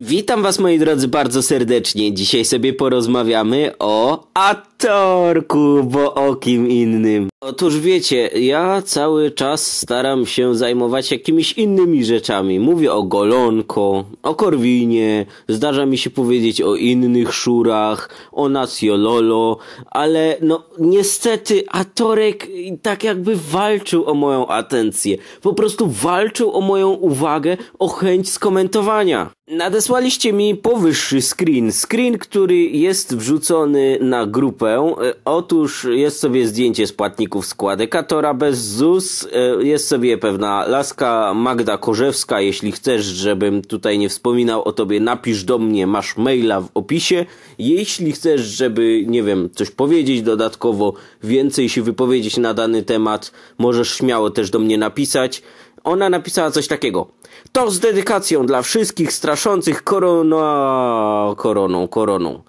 Witam Was moi drodzy bardzo serdecznie. Dzisiaj sobie porozmawiamy o a. Torku, bo o kim innym. Otóż wiecie, ja cały czas staram się zajmować jakimiś innymi rzeczami. Mówię o Golonko, o Korwinie, zdarza mi się powiedzieć o innych szurach, o Nacjololo, ale no niestety Atorek tak jakby walczył o moją atencję. Po prostu walczył o moją uwagę, o chęć skomentowania. Nadesłaliście mi powyższy screen, screen, który jest wrzucony na grupę E, otóż jest sobie zdjęcie z płatników składek, a tora bez ZUS. E, jest sobie pewna laska Magda Korzewska. Jeśli chcesz, żebym tutaj nie wspominał o tobie, napisz do mnie, masz maila w opisie. Jeśli chcesz, żeby, nie wiem, coś powiedzieć dodatkowo, więcej się wypowiedzieć na dany temat, możesz śmiało też do mnie napisać ona napisała coś takiego. To z dedykacją dla wszystkich straszących korona... koroną, koroną.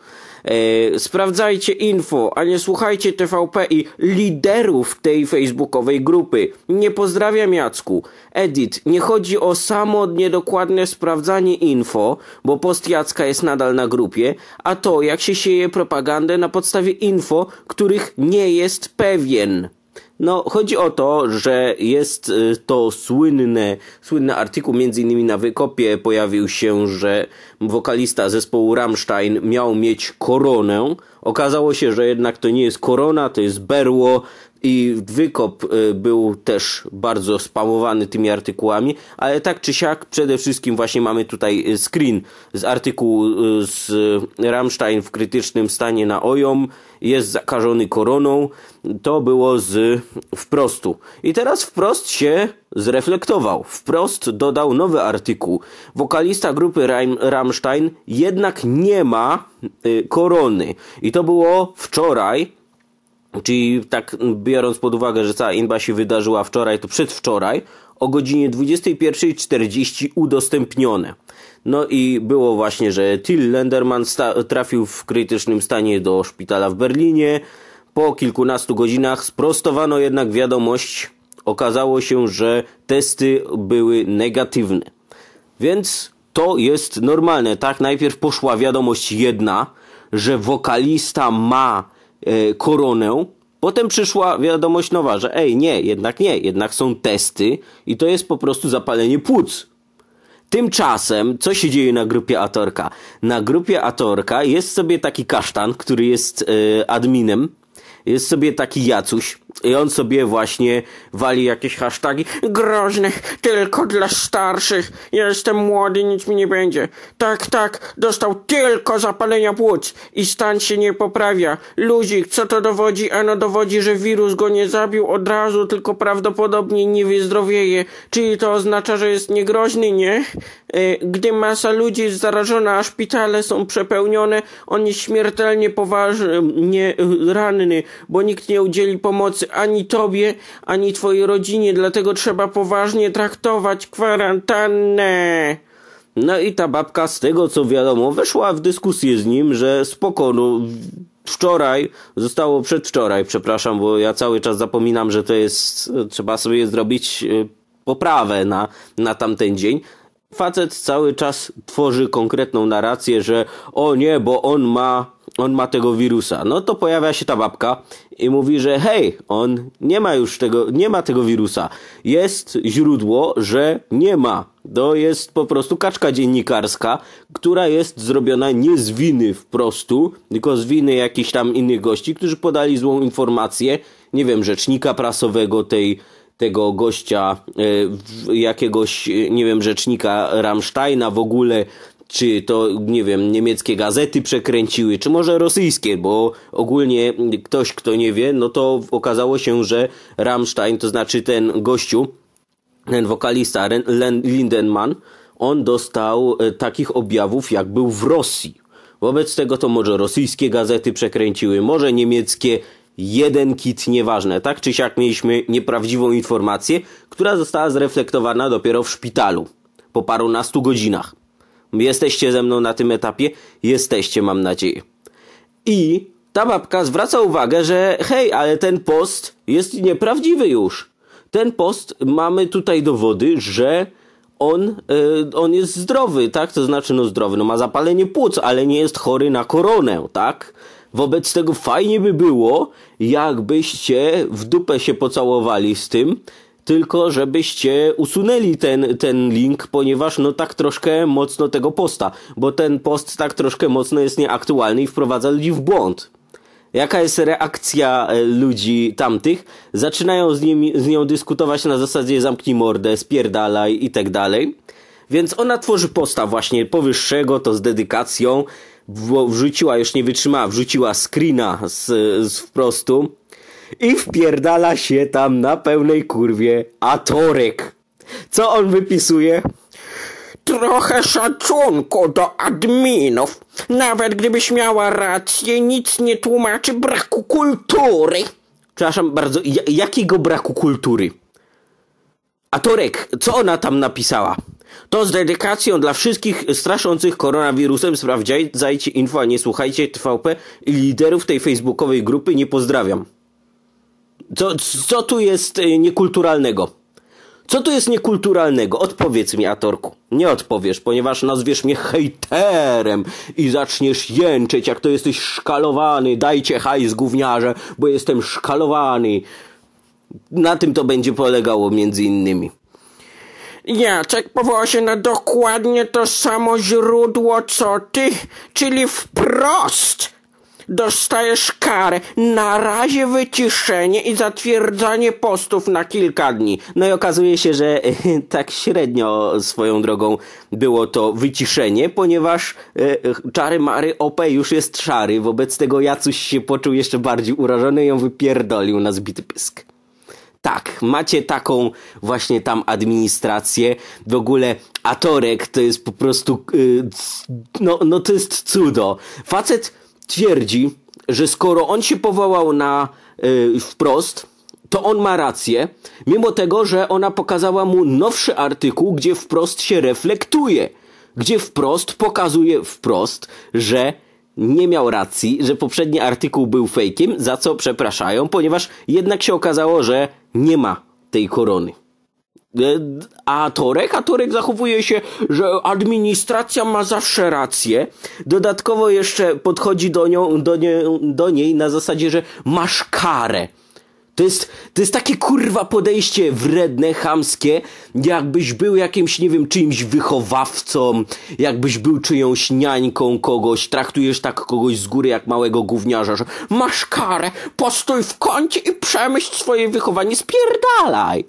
E, sprawdzajcie info, a nie słuchajcie TVP i liderów tej facebookowej grupy. Nie pozdrawiam Jacku. Edit, nie chodzi o samo niedokładne sprawdzanie info, bo post Jacka jest nadal na grupie, a to jak się sieje propagandę na podstawie info, których nie jest pewien. No, chodzi o to, że jest y, to słynne, słynny artykuł, między innymi na Wykopie pojawił się, że wokalista zespołu Rammstein miał mieć koronę. Okazało się, że jednak to nie jest korona, to jest berło i Wykop y, był też bardzo spamowany tymi artykułami, ale tak czy siak przede wszystkim właśnie mamy tutaj y, screen z artykułu z Rammstein w krytycznym stanie na OJOM, jest zakażony koroną. To było z wprostu. I teraz wprost się zreflektował. Wprost dodał nowy artykuł. Wokalista grupy Rammstein jednak nie ma y, korony. I to było wczoraj. Czyli tak biorąc pod uwagę, że cała inba się wydarzyła wczoraj, to przedwczoraj o godzinie 21.40 udostępnione. No i było właśnie, że Till Lenderman trafił w krytycznym stanie do szpitala w Berlinie, po kilkunastu godzinach sprostowano jednak wiadomość. Okazało się, że testy były negatywne. Więc to jest normalne, tak? Najpierw poszła wiadomość jedna, że wokalista ma e, koronę. Potem przyszła wiadomość nowa, że ej, nie, jednak nie, jednak są testy i to jest po prostu zapalenie płuc. Tymczasem, co się dzieje na grupie Atorka? Na grupie Atorka jest sobie taki kasztan, który jest e, adminem jest sobie taki Jacuś, i on sobie właśnie wali jakieś hasztagi groźnych tylko dla starszych. Ja jestem młody, nic mi nie będzie. Tak, tak, dostał tylko zapalenia płuc i stan się nie poprawia. Luzik, co to dowodzi? Ano dowodzi, że wirus go nie zabił od razu, tylko prawdopodobnie nie wyzdrowieje. Czyli to oznacza, że jest niegroźny, nie? Y, gdy masa ludzi jest zarażona, a szpitale są przepełnione, on jest śmiertelnie poważnie ranny, bo nikt nie udzieli pomocy ani tobie, ani twojej rodzinie, dlatego trzeba poważnie traktować kwarantannę. No i ta babka, z tego co wiadomo, weszła w dyskusję z nim, że spokojno wczoraj, zostało przedwczoraj, przepraszam, bo ja cały czas zapominam, że to jest, trzeba sobie zrobić y, poprawę na, na tamten dzień. Facet cały czas tworzy konkretną narrację, że o nie, bo on ma, on ma tego wirusa. No to pojawia się ta babka i mówi, że hej, on nie ma już tego, nie ma tego wirusa. Jest źródło, że nie ma. To jest po prostu kaczka dziennikarska, która jest zrobiona nie z winy wprostu, tylko z winy jakichś tam innych gości, którzy podali złą informację, nie wiem, rzecznika prasowego tej tego gościa, e, jakiegoś, e, nie wiem, rzecznika Ramsteina w ogóle, czy to, nie wiem, niemieckie gazety przekręciły, czy może rosyjskie, bo ogólnie ktoś, kto nie wie, no to okazało się, że Ramstein, to znaczy ten gościu, ten wokalista Lindenman, on dostał e, takich objawów, jak był w Rosji. Wobec tego to może rosyjskie gazety przekręciły, może niemieckie, jeden kit nieważne. Tak czy siak mieliśmy nieprawdziwą informację, która została zreflektowana dopiero w szpitalu po parunastu godzinach. Jesteście ze mną na tym etapie? Jesteście, mam nadzieję. I ta babka zwraca uwagę, że hej, ale ten post jest nieprawdziwy już. Ten post, mamy tutaj dowody, że on, yy, on jest zdrowy, tak? To znaczy, no zdrowy, no ma zapalenie płuc, ale nie jest chory na koronę, tak? Wobec tego fajnie by było, jakbyście w dupę się pocałowali z tym, tylko żebyście usunęli ten, ten link, ponieważ no tak troszkę mocno tego posta, bo ten post tak troszkę mocno jest nieaktualny i wprowadza ludzi w błąd. Jaka jest reakcja e, ludzi tamtych? Zaczynają z, z nią dyskutować na zasadzie zamknij mordę, spierdalaj i tak dalej. Więc ona tworzy posta właśnie powyższego, to z dedykacją, wrzuciła, już nie wytrzymała, wrzuciła screena z, z wprostu i wpierdala się tam na pełnej kurwie Atorek. Co on wypisuje? Trochę szacunku do adminów. Nawet gdybyś miała rację, nic nie tłumaczy braku kultury. Przepraszam bardzo, jakiego braku kultury? Atorek, co ona tam napisała? To z dedykacją dla wszystkich straszących koronawirusem. Sprawdzajcie info, a nie słuchajcie TVP i liderów tej facebookowej grupy. Nie pozdrawiam. Co, co tu jest e, niekulturalnego? Co tu jest niekulturalnego? Odpowiedz mi, Atorku. Nie odpowiesz, ponieważ nazwiesz mnie hejterem i zaczniesz jęczeć, jak to jesteś szkalowany. Dajcie hajs, gówniarze, bo jestem szkalowany. Na tym to będzie polegało między innymi. Jacek powołał się na dokładnie to samo źródło co ty, czyli wprost dostajesz karę, na razie wyciszenie i zatwierdzanie postów na kilka dni. No i okazuje się, że tak średnio swoją drogą było to wyciszenie, ponieważ e, czary Mary OP już jest szary, wobec tego Jacuś się poczuł jeszcze bardziej urażony i ją wypierdolił na zbity pysk tak, macie taką właśnie tam administrację. W ogóle Atorek to jest po prostu, y, no, no to jest cudo. Facet twierdzi, że skoro on się powołał na y, wprost, to on ma rację, mimo tego, że ona pokazała mu nowszy artykuł, gdzie wprost się reflektuje, gdzie wprost pokazuje wprost, że nie miał racji, że poprzedni artykuł był fejkiem, za co przepraszają, ponieważ jednak się okazało, że nie ma tej korony. E, a Torek? A Torek zachowuje się, że administracja ma zawsze rację. Dodatkowo jeszcze podchodzi do, nią, do, nie, do niej na zasadzie, że masz karę. To jest, to jest takie kurwa podejście wredne, chamskie, jakbyś był jakimś, nie wiem, czyimś wychowawcą, jakbyś był czyjąś niańką kogoś, traktujesz tak kogoś z góry jak małego gówniarza, że masz karę, postój w kącie i przemyśl swoje wychowanie, spierdalaj!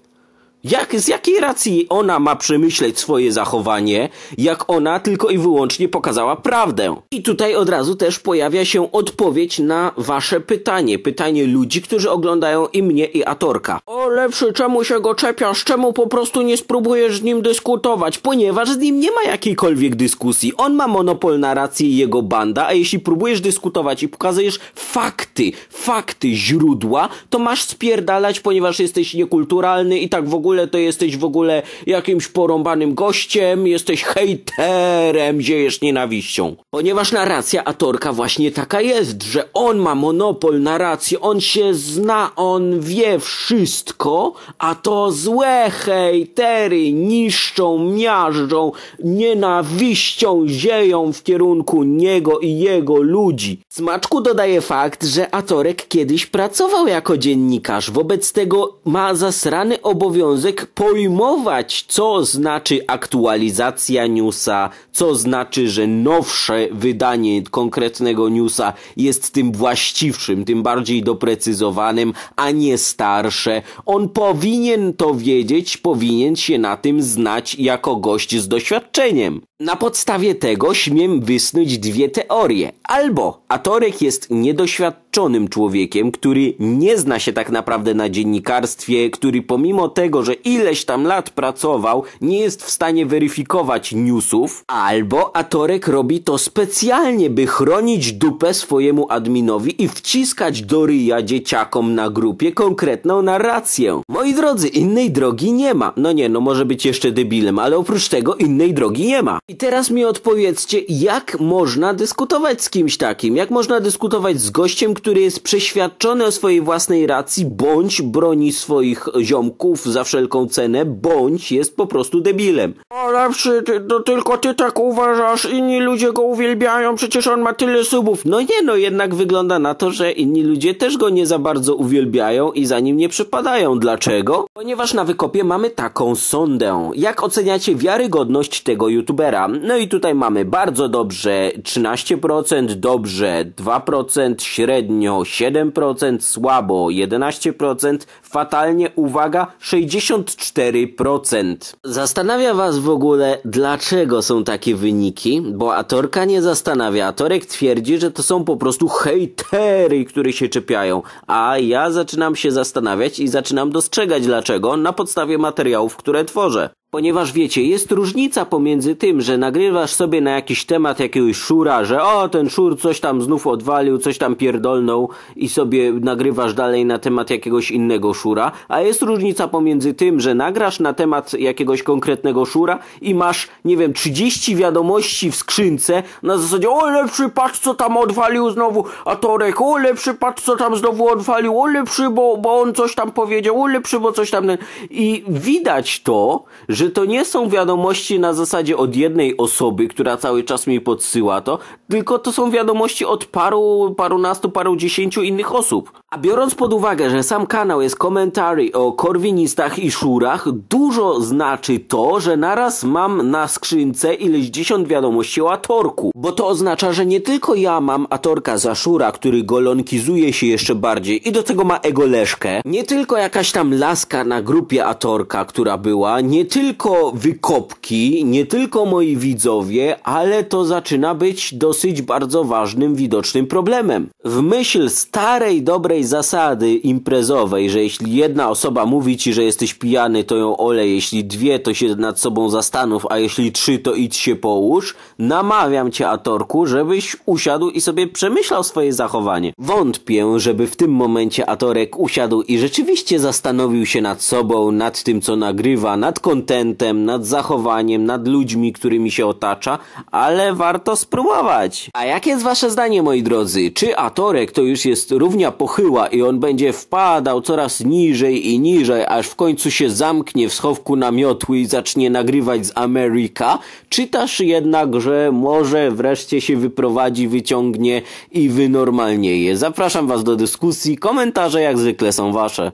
Jak, z jakiej racji ona ma przemyśleć swoje zachowanie, jak ona tylko i wyłącznie pokazała prawdę? I tutaj od razu też pojawia się odpowiedź na wasze pytanie. Pytanie ludzi, którzy oglądają i mnie, i Atorka. O lepszy, czemu się go czepiasz? Czemu po prostu nie spróbujesz z nim dyskutować? Ponieważ z nim nie ma jakiejkolwiek dyskusji. On ma monopol na i jego banda, a jeśli próbujesz dyskutować i pokazujesz fakty, fakty, źródła, to masz spierdalać, ponieważ jesteś niekulturalny i tak w ogóle ogóle to jesteś w ogóle jakimś porąbanym gościem, jesteś hejterem, dziejesz nienawiścią. Ponieważ narracja Atorka właśnie taka jest, że on ma monopol na on się zna, on wie wszystko, a to złe hejtery niszczą, miażdżą, nienawiścią zieją w kierunku niego i jego ludzi. Smaczku dodaje fakt, że Atorek kiedyś pracował jako dziennikarz, wobec tego ma zasrany obowiązek mózg pojmować, co znaczy aktualizacja newsa, co znaczy, że nowsze wydanie konkretnego newsa jest tym właściwszym, tym bardziej doprecyzowanym, a nie starsze. On powinien to wiedzieć, powinien się na tym znać jako gość z doświadczeniem. Na podstawie tego śmiem wysnuć dwie teorie. Albo Atorek jest niedoświadczony, doświadczonym człowiekiem, który nie zna się tak naprawdę na dziennikarstwie, który pomimo tego, że ileś tam lat pracował, nie jest w stanie weryfikować newsów, albo Atorek robi to specjalnie, by chronić dupę swojemu adminowi i wciskać do ryja dzieciakom na grupie konkretną narrację. Moi drodzy, innej drogi nie ma. No nie, no może być jeszcze debilem, ale oprócz tego innej drogi nie ma. I teraz mi odpowiedzcie, jak można dyskutować z kimś takim? Jak można dyskutować z gościem, który który jest przeświadczony o swojej własnej racji, bądź broni swoich ziomków za wszelką cenę, bądź jest po prostu debilem najlepszy, ty, tylko ty tak uważasz, inni ludzie go uwielbiają, przecież on ma tyle subów. No nie, no jednak wygląda na to, że inni ludzie też go nie za bardzo uwielbiają i za nim nie przypadają. Dlaczego? Ponieważ na wykopie mamy taką sondę. Jak oceniacie wiarygodność tego youtubera? No i tutaj mamy bardzo dobrze 13%, dobrze 2%, średnio 7%, słabo 11%, fatalnie, uwaga, 64%. Zastanawia was w ogóle ogóle, dlaczego są takie wyniki, bo Atorka nie zastanawia. Atorek twierdzi, że to są po prostu hejtery, które się czepiają. A ja zaczynam się zastanawiać i zaczynam dostrzegać dlaczego na podstawie materiałów, które tworzę. Ponieważ wiecie, jest różnica pomiędzy tym, że nagrywasz sobie na jakiś temat jakiegoś szura, że o, ten szur coś tam znów odwalił, coś tam pierdolnął i sobie nagrywasz dalej na temat jakiegoś innego szura, a jest różnica pomiędzy tym, że nagrasz na temat jakiegoś konkretnego szura i masz, nie wiem, 30 wiadomości w skrzynce na zasadzie o, lepszy, patrz co tam odwalił znowu a torek, o, lepszy, patrz co tam znowu odwalił, o, lepszy, bo, bo on coś tam powiedział, o, lepszy, bo coś tam... I widać to, że to nie są wiadomości na zasadzie od jednej osoby, która cały czas mi podsyła to, tylko to są wiadomości od paru, parunastu, paru dziesięciu innych osób. A biorąc pod uwagę, że sam kanał jest komentarzy o korwinistach i szurach, dużo znaczy to, że naraz mam na skrzynce ileś dziesiąt wiadomości o Atorku. Bo to oznacza, że nie tylko ja mam Atorka za szura, który golonkizuje się jeszcze bardziej i do tego ma egoleszkę, nie tylko jakaś tam laska na grupie Atorka, która była, nie tylko tylko wykopki, nie tylko moi widzowie, ale to zaczyna być dosyć bardzo ważnym, widocznym problemem. W myśl starej, dobrej zasady imprezowej, że jeśli jedna osoba mówi ci, że jesteś pijany, to ją olej, jeśli dwie, to się nad sobą zastanów, a jeśli trzy, to idź się połóż, namawiam cię, Atorku, żebyś usiadł i sobie przemyślał swoje zachowanie. Wątpię, żeby w tym momencie Atorek usiadł i rzeczywiście zastanowił się nad sobą, nad tym, co nagrywa, nad kontekstem, kontentem, nad zachowaniem, nad ludźmi, którymi się otacza, ale warto spróbować. A jakie jest wasze zdanie, moi drodzy? Czy Atorek to już jest równia pochyła i on będzie wpadał coraz niżej i niżej, aż w końcu się zamknie w schowku namiotły i zacznie nagrywać z Ameryka? Czy też jednak, że może wreszcie się wyprowadzi, wyciągnie i wynormalnieje? Zapraszam was do dyskusji, komentarze jak zwykle są wasze.